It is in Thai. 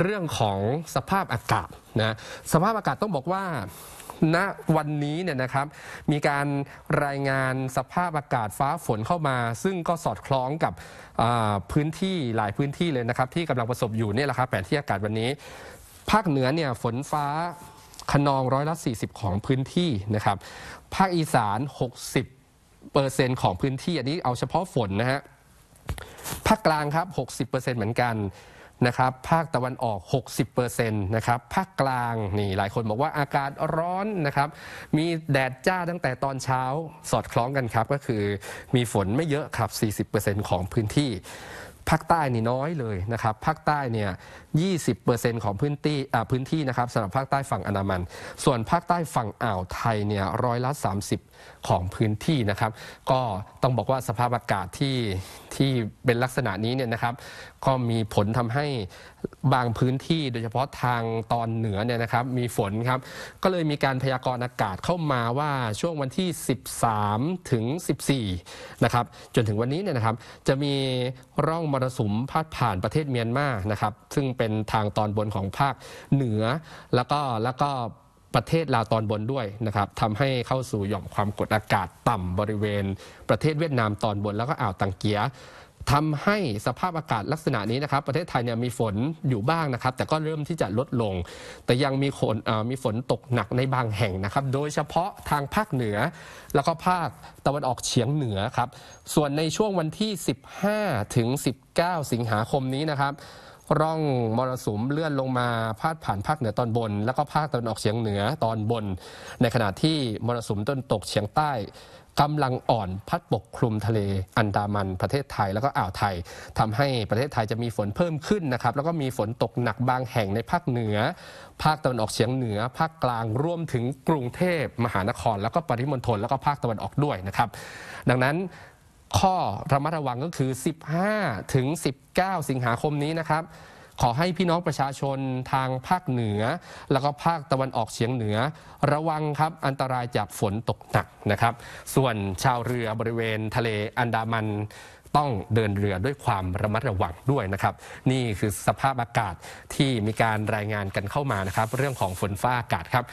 เรื่องของสภาพอากาศนะสภาพอากาศต้องบอกว่าณนะวันนี้เนี่ยนะครับ มีการรายงานสภาพอากาศฟ้าฝนเข้ามา ซึ่งก็สอดคล้องกับพื้นที่หลายพื้นที่เลยนะครับ ที่กำลังประสบอยู่เนี่ยแหละครับแผนที่อากาศวันนี้ภาคเหนือเนี่ยฝนฟ้าขนองร้อยละ40 ของพื้นที่นะครับ ภาคอีสาน60เปอร์เซ็นต์ของพื้นที่อันนี้เอาเฉพาะฝนนะฮะภาคกลางครับ60เปอร์เซ็นต์เหมือนกันนะครับ ภาคตะวันออก 60%นะครับ ภาคกลางนี่หลายคนบอกว่าอากาศร้อนนะครับ มีแดดจ้าตั้งแต่ตอนเช้าสอดคล้องกันครับ ก็คือ มีฝนไม่เยอะครับ 40%ของพื้นที่ภาคใต้นี่น้อยเลยนะครับภาคใต้เนี่ย 20%ของพื้นที่ อ่า พื้นที่นะครับสำหรับภาคใต้ฝั่งอนามันส่วนภาคใต้ฝั่งอ่าวไทยเนี่ยร้อยละ 30 ของพื้นที่นะครับ ก็ต้องบอกว่าสภาพอากาศที่ที่เป็นลักษณะนี้เนี่ยนะครับ ก็มีผลทำให้บางพื้นที่โดยเฉพาะทางตอนเหนือเนี่ยนะครับมีฝนครับ ก็เลยมีการพยากรณ์อากาศเข้ามาว่าช่วงวันที่ 13 ถึง 14 นะครับจนถึงวันนี้เนี่ยนะครับจะมีร่องมรสุมพาดผ่านประเทศเมียนมานะครับ ซึ่งเป็นทางตอนบนของภาคเหนือแล้วก็แล้วก็ประเทศลาวตอนบนด้วยนะครับทำให้เข้าสู่หย่อมความกดอากาศต่ำบริเวณ ประเทศเวียดนามตอนบนแล้วก็อ่าวตังเกียทำให้สภาพอากาศลักษณะนี้นะครับ ประเทศไทยเนี่ยมีฝนอยู่บ้างนะครับ แต่ก็เริ่มที่จะลดลง แต่ยังมีฝนมีฝนตกหนักในบางแห่งนะครับ โดยเฉพาะทางภาคเหนือ แล้วก็ภาคตะวันออกเฉียงเหนือครับ ส่วนในช่วงวันที่ 15 ถึง 19 สิงหาคมนี้นะครับ ร่องมรสุมเลื่อนลงมาพาดผ่านภาคเหนือตอนบน แล้วก็ภาคตะวันออกเฉียงเหนือตอนบน ในขณะที่มรสุมต้นตกเฉียงใต้กำลังอ่อนพัดปกคลุมทะเลอันดามัน ประเทศไทยแล้วก็อ่าวไทย ทำให้ประเทศไทยจะมีฝนเพิ่มขึ้นนะครับ แล้วก็มีฝนตกหนักบางแห่งในภาคเหนือ ภาคตะวันออกเฉียงเหนือ ภาคกลางรวมถึงกรุงเทพมหานคร แล้วก็ปริมณฑลแล้วก็ภาคตะวันออกด้วยนะครับ ดังนั้นข้อระมัดระวังก็คือ 15ถึง19 สิงหาคมนี้นะครับขอให้พี่น้องประชาชนทางภาคเหนือ แล้วก็ภาคตะวันออกเฉียงเหนือ ระวังครับอันตรายจากฝนตกหนักนะครับ ส่วนชาวเรือบริเวณทะเลอันดามันต้องเดินเรือด้วยความระมัดระวังด้วยนะครับ นี่คือสภาพอากาศที่มีการรายงานกันเข้ามานะครับ เรื่องของฝนฟ้าอากาศครับ